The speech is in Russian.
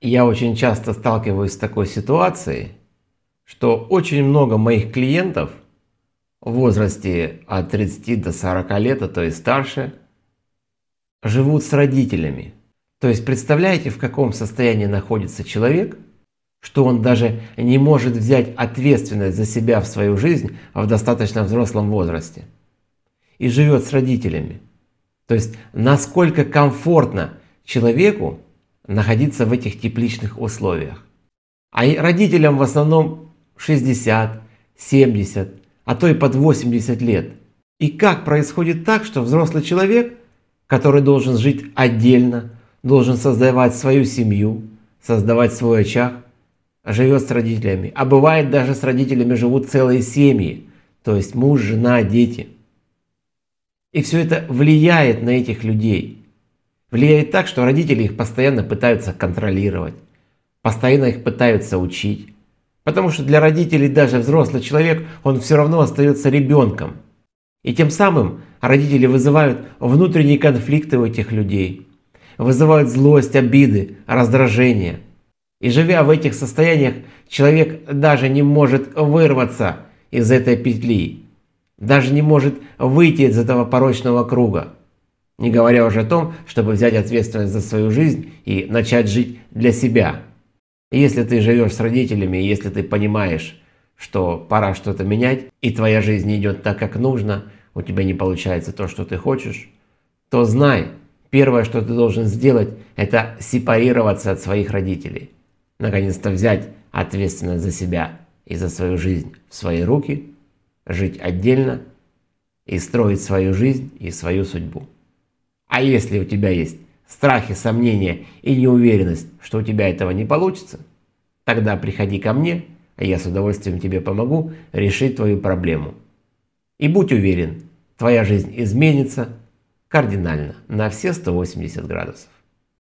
Я очень часто сталкиваюсь с такой ситуацией, что очень много моих клиентов в возрасте от 30 до 40 лет, а то и старше, живут с родителями. То есть представляете, в каком состоянии находится человек, что он даже не может взять ответственность за себя в свою жизнь в достаточно взрослом возрасте и живет с родителями. То есть насколько комфортно человеку находиться в этих тепличных условиях. А родителям в основном 60, 70, а то и под 80 лет. И как происходит так, что взрослый человек, который должен жить отдельно, должен создавать свою семью, создавать свой очаг, живет с родителями, а бывает даже с родителями живут целые семьи, то есть муж, жена, дети. И все это влияет на этих людей влияет так, что родители их постоянно пытаются контролировать, постоянно их пытаются учить. Потому что для родителей даже взрослый человек, он все равно остается ребенком. И тем самым родители вызывают внутренние конфликты у этих людей, вызывают злость, обиды, раздражение. И живя в этих состояниях, человек даже не может вырваться из этой петли, даже не может выйти из этого порочного круга не говоря уже о том, чтобы взять ответственность за свою жизнь и начать жить для себя. Если ты живешь с родителями, если ты понимаешь, что пора что-то менять, и твоя жизнь идет так, как нужно, у тебя не получается то, что ты хочешь, то знай, первое, что ты должен сделать, это сепарироваться от своих родителей. Наконец-то взять ответственность за себя и за свою жизнь в свои руки, жить отдельно и строить свою жизнь и свою судьбу. А если у тебя есть страхи, сомнения и неуверенность, что у тебя этого не получится, тогда приходи ко мне, а я с удовольствием тебе помогу решить твою проблему. И будь уверен, твоя жизнь изменится кардинально на все 180 градусов.